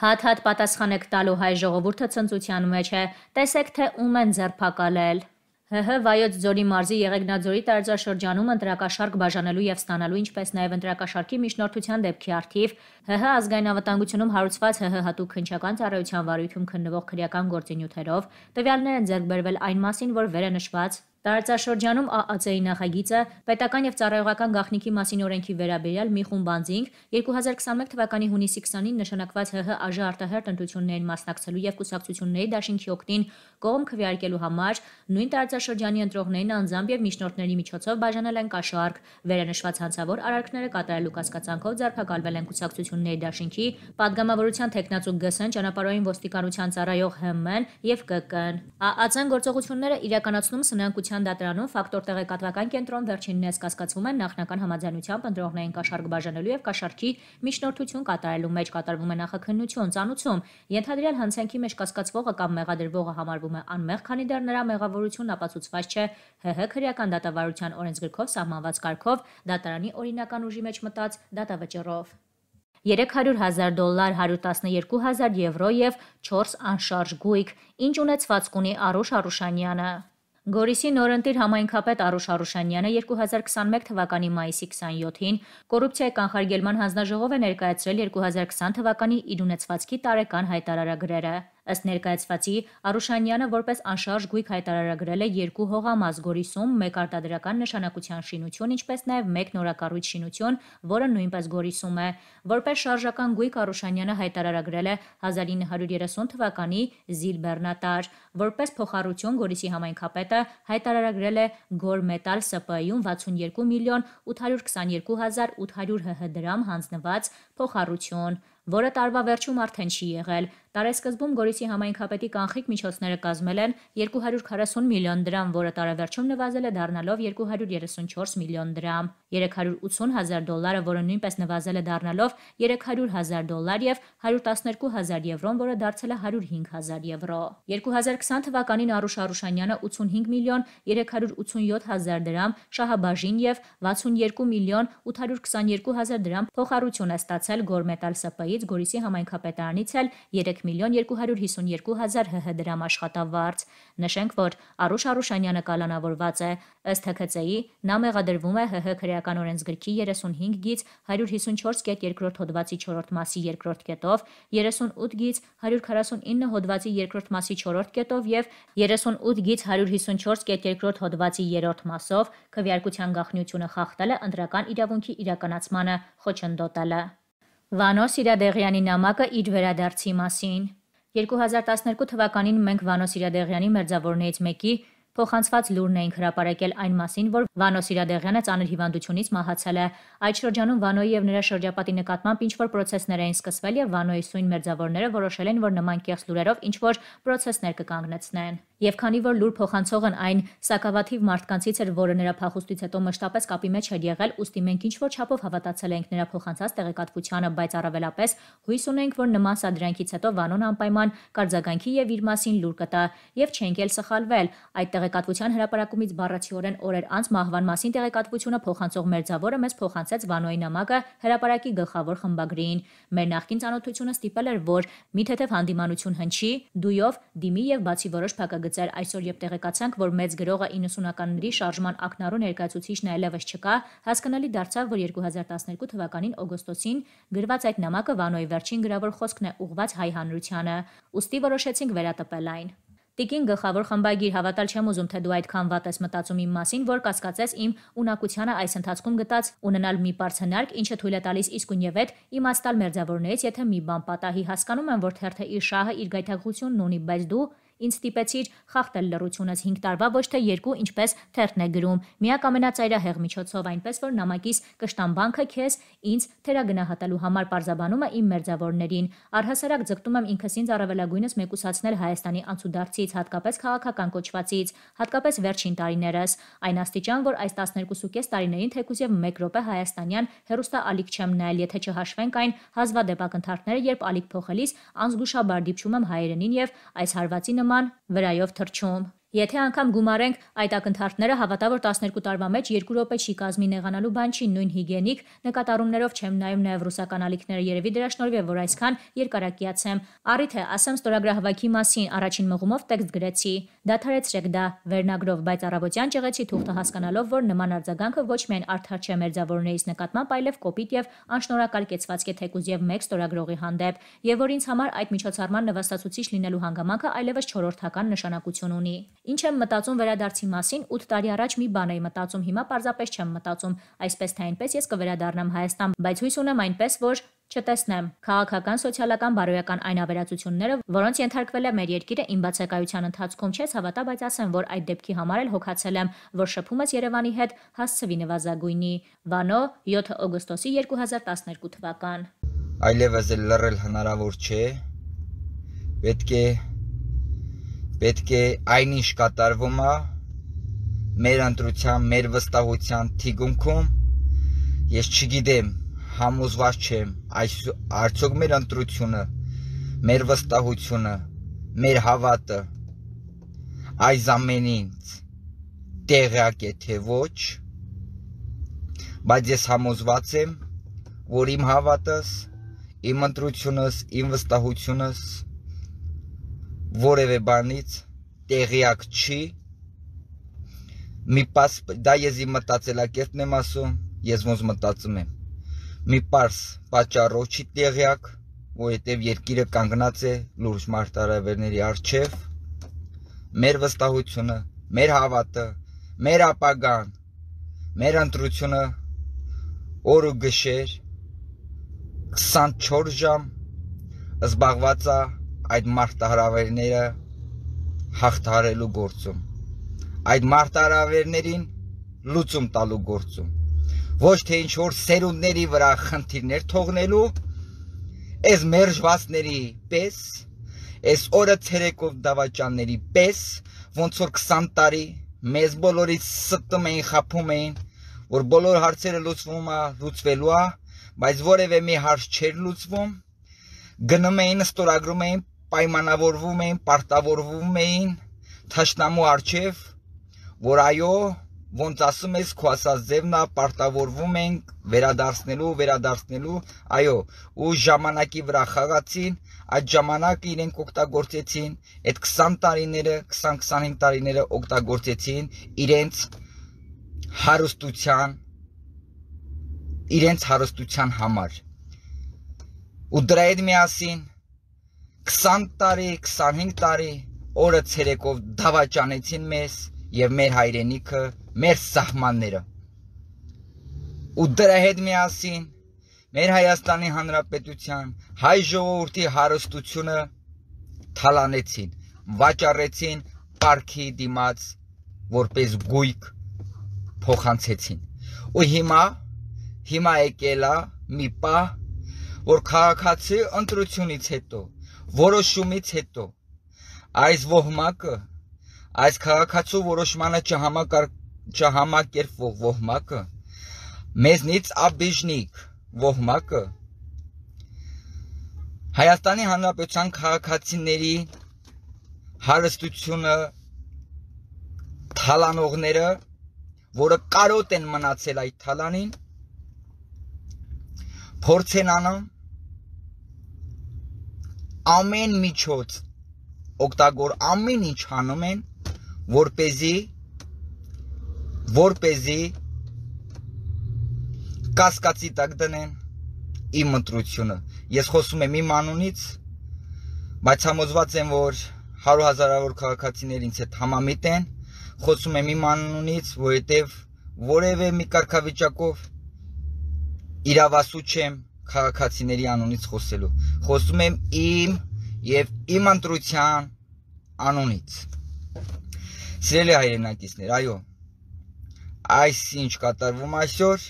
Հատ-հատ պատասխանեք տալու հայ ժողովուրդը ցնծության մեջ է։ Տեսեք թե ում են ձերբակալել։ ՀՀ Վայոց Ձորի մարզի Եղեգնաձորի տարածաշրջանում ընտրակաշարք բաժանելու եւ ստանալու, ինչպես նաեւ ընտրակաշարքի միջնորդության դեպքի արդիվ ՀՀ ազգային անվտանգությունում հարուցված ՀՀ հատուկ քնչական ծառայության վարույթում քննվող քրեական գործընյութերով տվյալներ են ձեռք բերվել այն մասին, որ վեր է նշված Տարածաշրջանում ԱԱՑ-ի նախագիծը պետական եւ ծառայողական գաղտնիքի մասին օրենքի վերաբերյալ մի խումբ անձինք 2021 թվականի հունիսի 20-ին նշանակված ՀՀ ԱԺ արտահերտ ընտրություններին մասնակցելու եւ կուսակցությունների դաշինքի օգտին կողմ քվեարկելու համար նույն տարածաշրջանի ընտրողներին անձամբ եւ միջնորդների միջոցով բաժանել են կաշառք, վերանշված հանցավոր արարքները կատարելու կասկածանքով ձերբակալվել են կուսակցությունների դաշինքի падգամավորության տեխնացու ԳՍ-ն ճանապարհային ոստիկանության ծառայող ՀՄ-ն եւ ԿԿ-ն։ ԱԱՑ-ն գործողությունները իրականացնում սնանկության Գիտության դատարանում ֆակտոր տեղեկատվական կենտրոն վերջիններս կասկածվում են նախնական համաձայնությամբ ընդրողնային կաշառք բաժանելու եւ կաշառքի միջնորդություն կատարելու մեջ կատարվում է նախաքննություն, ցանուցում։ Ենթադրյալ հանցանքի մեջ կասկածվողը կամ մեղադրվողը համարվում է անմեղ, քանի դեռ նրա մեղավորությունն ապացուցված չէ ՀՀ քրեական դատավարության օրենսգրքով սահմանված կարգով դատարանի օրինական ուժի մեջ մտած դատավճռով։ 300 000 դոլար, 112 000 եվրո եւ 4 անշարժ գույք, ինչ ունեցվածք ունի Արուշ Արուշանյանը։ Գորիսի նորընտիր համայնքապետ Արուշ Արուշանյանը 2021 թվականի մայիսի 27-ին կոռուպցիայի կանխարգելման հանձնաժողով է ներկայացրել 2020 թվականի իր ունեցվածքի տարեկան հայտարարագրերը։ Ըստ ներկայացվածի Արուշանյանը որպես անշարժ գույք հայտարարագրել է երկու հողամաս Գորիսում, մեկ արտադրական նշանակության շինություն, ինչպես նաև մեկ նորակառույց շինություն, որը նույնպես Գորիսում է։ Որպես շարժական գույք Արուշանյանը հայտարարագրել է 1930 թվականի Զիլբեռնատար, որպես փոխառություն Գորիսի համայնքապետը հայտարարագրել է Գորմետալ ՍՊԸ-ում 62 միլիոն 822 հազար 800 հհ դրամ հանձնված փոխառություն, որը տարվա վերջում արդեն չի եղել։ Տարեսկզբում Գորիսի համայնքապետի կանխիկ միջոցները կազմել են 240 միլիոն դրամ, որը տարեվերջում նվազել է դառնալով 234 միլիոն դրամ, 380 հազար դոլարը, որը նույնպես նվազել է դառնալով 300 հազար դոլար եւ 112 հազար եվրոն, որը դարձել է 105 հազար եվրո։ 2020 թվականին Արուշ Արուշանյանը 85 միլիոն 387 հազար դրամ, Շահաբաժին եւ 62 միլիոն 822 հազար դրամ փոխառություն է ստացել Գորմետալ ՍՊ-ից Գորիսի համայնքապետարանից էլ 3 1 միլիոն 252 հազար ՀՀ դրամ աշխատավարձ։ Նշենք, որ Արուշ Արուշանյանը կալանավորված է ըստ ՀԿՑ-ի, նա մեղադրվում է ՀՀ քրեական օրենսգրքի 35 գից 154 կետ 2-րդ հոդվածի 4-րդ մասի 2-րդ կետով, 38 գից 149 հոդվածի 2-րդ մասի 4-րդ կետով եւ 38 գից 154 կետ 2-րդ հոդվածի 3-րդ մասով քվեարկության գաղտնիությունը խախտելը, ընտրական իրավունքի իրականացմանը խոչընդոտելը։ Վանո Սիրադեղյանի նամակը իր վերադարձի մասին 2012 թվականին մենք Վանո Սիրադեղյանի մերձավորներից մեկի փոխանցված լուրն էինք հրապարակել այն մասին, որ Վանո Սիրադեղյանը ծանր հիվանդությունից մահացել է։ Այդ շրջանում Վանոյի եւ նրա շրջապատի նկատմամբ ինչ-որ process-ներ էին սկսվել եւ Վանոյի սույն մերձավորները որոշել են, որ նման կեղծ լուրերով ինչ-որ process-ներ կկանգնեցնեն։ Եվ քանի որ լուր փոխանցողն այն սակավաթիվ մարդկանցից էր, որը նրա փախուստից հետո մշտապես կապի մեջ էր եղել, ուստի մենք ինչ որ չափով հավատացել ենք նրա փոխանցած տեղեկատվությանը, բայց առավելապես հույս ունենք, որ նման սադրանքից հետո Վանոն անպայման կարձագանքի եւ իր մասին լուր կտա եւ չենք էլ սխալվել։ Այդ տեղեկատվության հրապարակումից բառացիորեն օրեր անց մահվան մասին տեղեկատվությունը փոխանցող մերձավորը մեզ փոխանցեց Վանոյի նամակը հրապարակի գլխավոր խմբագրին։ Մեր նախկին ցանոթությունը ստիպել էր, որ մի թեթև հանդիմանություն հնչի՝ դույով, դիմի եւ բացի որոշ փակագ գծեր այսօր եւ տեղեկացանք, որ մեծ գրողը 90-ականների շարժման ակնառու ներկայացուցիչն այլևս չկա, հասկանալի դարձավ, որ 2012 թվականին օգոստոսին գրված այդ նամակը Վանոյի վերջին գրավոր խոսքն է ուղված հայ հանրությանը, ուստի որոշեցինք վերատպել այն։ Տիկին գլխավոր խմբագիր հավատալ չեմ ուզում, թե դու այդքան վատ ես մտածում իմ մասին, որ կասկածես իմ ունակությանը այս ընթացքում գտած ունենալ մի բարձ հնարք, ինչը թույլ է տալիս իսկուն եւ այդ իմաստալ մերձավորներից, եթե մի բան պատահի, հասկանում եմ, որ թերթը իր շահը իր գայթակղությունն ունի, բայց դու Ինձ ստիպեցիր խախտել լրությունս 5 տարվա ոչ թե 2, ինչպես թերթն է գրում։ Միակ ամենածայրահեղ միջոցով, այնպես որ նամակիս կշտան բանկը քեզ ինձ թերագնահատելու համար պարզաբանումը իմ մերձավորներին։ Առհասարակ ձգտում եմ ինքս ինձ առավելագույնս մեկուսացնել Հայաստանի անցուդարձից, հատկապես քաղաքական կոչվածից, հատկապես վերջին տարիներս, այն աստիճան, որ այս 12.5 տարիներին թեկուզև 1 րոպե հայաստանյան հերոստալիկ չեմ նայել, եթե չհաշվենք այն հազվադեպ ակնթարթները, երբ ալիք փոխելիս անզգուշաբար դիպչում եմ հայերենին եւ այս հարվածի նման նման վրայով թռչում։ Եթե անգամ գումարենք այդ ակնթարթները, հավատա որ 12 տարվա մեջ 2 րոպե չի կազմի նեղանալու բան չի, նույն հիգիենիկ նկատառումներով չեմ նայում նաև ռուսական ալիքները, երևի դրա շնորհիվ որ այսքան երկարակիաց եմ։ Առիթը ասեմ ստորագրահավաքի մասին, առաջին մղումով տեքստ գրեցի։ Դադարեցրեք դա վերնագրով, բայց Արաբոցյան ճեղեցի թուղթը հասկանալով, որ նման արձագանքը ոչ միայն արդար չէ մերձավորներից նկատմամբ, այլև կոպիտ եւ անշնորհակալ կեցվածք է թեկուզ եւ մեկ ստորագրողի հանդեպ, եւ որ ինձ համար այդ միջոցառման նվաստացուցիչ լինելու հանգամանքը այլևս չորրորդական նշանակություն ունի։ Ինչ եմ մտածում վերադարձի մասին, 8 տարի առաջ մի բան էի մտածում, հիմա պարզապես չեմ մտածում, այսպես թե այնպես ես կվերադառնամ Հայաստան, բայց հույս ունեմ այնպես, որ չտեսնեմ քաղաքական, սոցիալական, բարոյական այն ավերածությունները, որոնց ենթարկվել է մեր երկիրը իմ բացակայության ընթացքում, չես հավատա, բայց ասեմ, որ այդ դեպքի համար էլ հոգացել եմ, որ շփումս Երևանի հետ հասցվի նվազագույնի։ Վանո 7 օգոստոսի 2012 թվական։ Այլևս լռել հնարավոր չէ։ Պետք է պետք է այնինչ կատարվում է մեր ընտրության, մեր վստահության թիգունքում ես չգիտեմ, համոզված չեմ, այս արդյոք մեր ընտրությունը, մեր վստահությունը, մեր հավատը այս ամենից տեղակ է թե ոչ, բայց ես համոզված եմ, որ իմ հավատս, իմ ընտրությունս, իմ վստահությունս որևէ բանից տեղյակ չի մի պաս դա ես իմ մտածելակերպն եմ ասում ես ոնց մտածում եմ մի պարս պատճառով չի տեղյակ որովհետև երկիրը կանգնած է լուրջ մարտարավերների արչև մեր վստահությունը մեր հավատը մեր ապագան մեր ընտրությունը օր ու գիշեր 24 ժամ զբաղված է այդ մարտահրավերները հաղթարելու գործում այդ մարտահրավերներին լուծում տալու գործում ոչ թե ինչ որ սերունդների վրա խնդիրներ թողնելու այս մերժվածների պես այս օրը ցերեկով դավաճանների պես ոնց որ 20 տարի մեզ բոլորից ստում էին խափում էին որ բոլոր հարցերը լուծվում է լուծվելու է բայց որևէ մի հարց չէր լուծվում գնում էին ստորագրում էին պայմանավորվում էին, պարտավորվում էին ճշտամու արչև, որ այո, ոնց ասում ես, քո ասած ձևնա պարտավորվում ենք վերադարձնելու, վերադարձնելու, այո, ու ժամանակի վրա խաղացին, այդ ժամանակը իրենք օգտագործեցին, այդ 20 տարիները, 20-25 տարիները օգտագործեցին իրենց հարստության իրենց հարստության համար։ Ու դրա հետ միասին 20 տարի, 25 տարի օրը ցերեկով դավաճանեցին մեզ եւ մեր հայրենիքը, մեր սահմանները։ Ու դրա հետ միասին մեր Հայաստանի Հանրապետության հայ ժողովրդի հարստությունը թալանեցին, վաճառեցին парքի դիմաց որպես գույք փոխանցեցին։ Ու հիմա հիմա եկելա մի պահ, որ քաղաքացի ընտրությունից հետո որոշումից հետո այս ոհմակը այս քաղաքացու որոշմանը չհամակար չհամակերպվող ոհմակը մեզնից աբիժնիկ ոհմակը Հայաստանի Հանրապետության քաղաքացիների հարստությունը թալանողները, որը կարոտ են մնացել այդ թալանին, փորձեն անում ամեն միջոց օգտագոր ամեն ինչ անում են որ เป զի որ เป զի կասկածի տակ դնեն իմ ընտրությունը ես խոսում եմ իմ անունից բայց համոզված եմ որ 100 հազարավոր քաղաքացիներ ինձ հետ համամիտ են խոսում եմ իմ անունից որովհետև որևէ մի կարգավիճակով իրավասու չեմ քաղաքացիների անունից խոսելու։ Խոսում եմ իմ եւ իմ ընտրության անունից։ Սիրելի հայրենակիցներ, այո։ Այս ինչ կատարվում այսօր